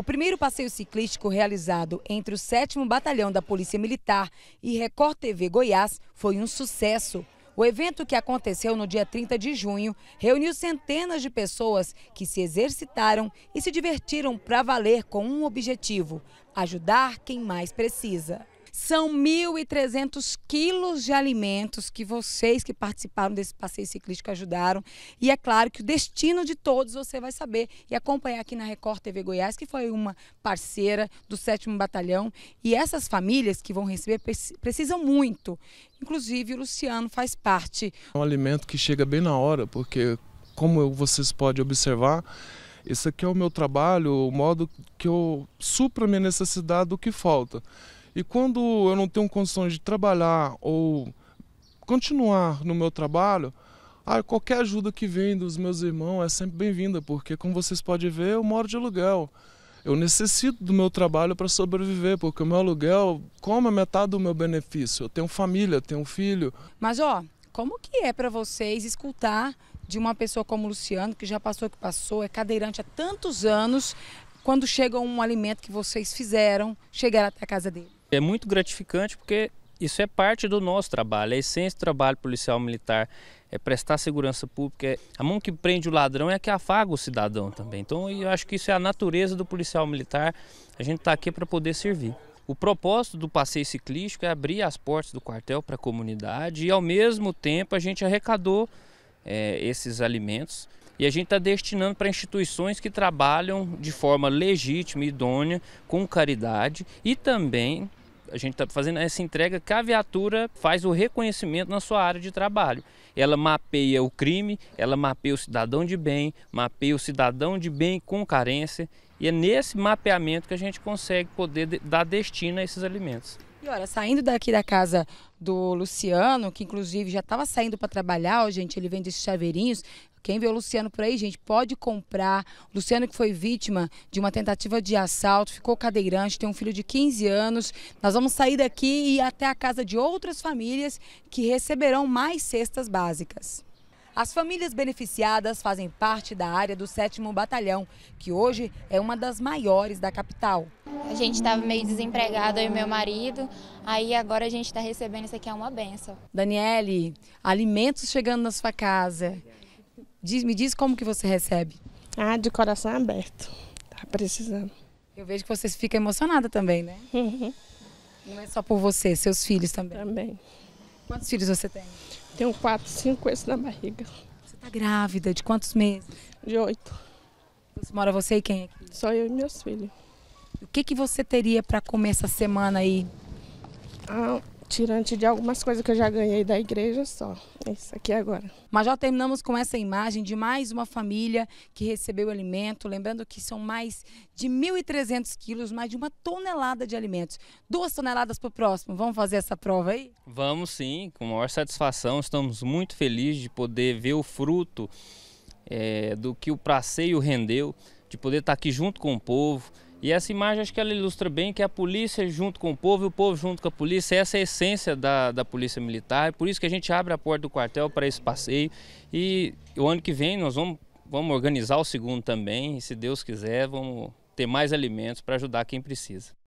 O primeiro passeio ciclístico realizado entre o 7 Batalhão da Polícia Militar e Record TV Goiás foi um sucesso. O evento, que aconteceu no dia 30 de junho, reuniu centenas de pessoas que se exercitaram e se divertiram para valer com um objetivo: ajudar quem mais precisa. São 1.300 quilos de alimentos que vocês que participaram desse passeio ciclístico ajudaram. E é claro que o destino de todos você vai saber e acompanhar aqui na Record TV Goiás, que foi uma parceira do 7 Batalhão. E essas famílias que vão receber precisam muito. Inclusive, o Luciano faz parte. É um alimento que chega bem na hora, porque, como vocês podem observar, esse aqui é o meu trabalho, o modo que eu supra a minha necessidade do que falta. E quando eu não tenho condições de trabalhar ou continuar no meu trabalho, qualquer ajuda que vem dos meus irmãos é sempre bem-vinda, porque como vocês podem ver, eu moro de aluguel. Eu necessito do meu trabalho para sobreviver, porque o meu aluguel come metade do meu benefício. Eu tenho família, tenho filho. Mas ó, como que é para vocês escutar de uma pessoa como o Luciano, que já passou o que passou, é cadeirante há tantos anos, quando chega um alimento que vocês fizeram, chegar até a casa dele? É muito gratificante porque isso é parte do nosso trabalho, é a essência do trabalho policial militar, é prestar segurança pública. É, a mão que prende o ladrão é a que afaga o cidadão também. Então eu acho que isso é a natureza do policial militar, a gente está aqui para poder servir. O propósito do passeio ciclístico é abrir as portas do quartel para a comunidade e ao mesmo tempo a gente arrecadou é, esses alimentos e a gente está destinando para instituições que trabalham de forma legítima e idônea com caridade e também a gente está fazendo essa entrega que a viatura faz o reconhecimento na sua área de trabalho. Ela mapeia o crime, ela mapeia o cidadão de bem, mapeia o cidadão de bem com carência e é nesse mapeamento que a gente consegue poder dar destino a esses alimentos. E olha, saindo daqui da casa do Luciano, que inclusive já estava saindo para trabalhar, ó, gente, ele vende esses chaveirinhos, quem vê o Luciano por aí, gente, pode comprar. O Luciano que foi vítima de uma tentativa de assalto, ficou cadeirante, tem um filho de 15 anos. Nós vamos sair daqui e ir até a casa de outras famílias que receberão mais cestas básicas. As famílias beneficiadas fazem parte da área do 7 Batalhão, que hoje é uma das maiores da capital. A gente estava meio desempregado, eu e meu marido, aí agora a gente está recebendo isso aqui, é uma benção. Daniele, alimentos chegando na sua casa. Diz, me diz como que você recebe. Ah, de coração aberto. Tá precisando. Eu vejo que você fica emocionada também, né? Uhum. Não é só por você, seus filhos também. Também. Quantos filhos você tem? Tenho quatro, cinco esse na barriga. Você tá grávida, de quantos meses? De oito. Você mora você e quem aqui? Só eu e meus filhos. O que, que você teria para comer essa semana aí? Ah, tirante de algumas coisas que eu já ganhei da igreja só. É isso aqui agora. Mas já terminamos com essa imagem de mais uma família que recebeu alimento. Lembrando que são mais de 1.300 quilos, mais de uma tonelada de alimentos. Duas toneladas para o próximo. Vamos fazer essa prova aí? Vamos sim, com maior satisfação. Estamos muito felizes de poder ver o fruto é, do que o passeio rendeu, de poder estar tá aqui junto com o povo. E essa imagem acho que ela ilustra bem que é a polícia junto com o povo e o povo junto com a polícia, essa é a essência da, da polícia militar. Por isso que a gente abre a porta do quartel para esse passeio. E o ano que vem nós vamos, vamos organizar o segundo também. E se Deus quiser, vamos ter mais alimentos para ajudar quem precisa.